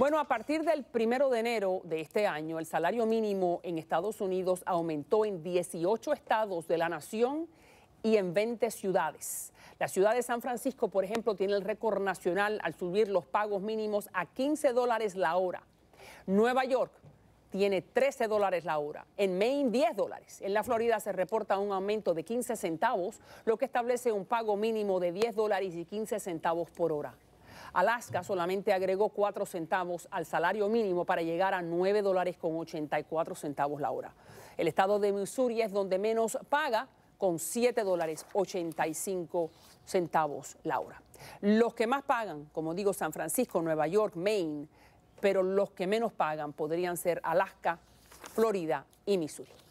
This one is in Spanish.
Bueno, a partir del primero de enero de este año, el salario mínimo en Estados Unidos aumentó en 18 estados de la nación y en 20 ciudades. La ciudad de San Francisco, por ejemplo, tiene el récord nacional al subir los pagos mínimos a 15 dólares la hora. Nueva York tiene 13 dólares la hora, en Maine 10 dólares. En la Florida se reporta un aumento de 15 centavos, lo que establece un pago mínimo de 10 dólares y 15 centavos por hora. Alaska solamente agregó 4 centavos al salario mínimo para llegar a 9 dólares con 84 centavos la hora. El estado de Missouri es donde menos paga con 7 dólares 85 centavos la hora. Los que más pagan, como digo, San Francisco, Nueva York, Maine, pero los que menos pagan podrían ser Alaska, Florida y Missouri.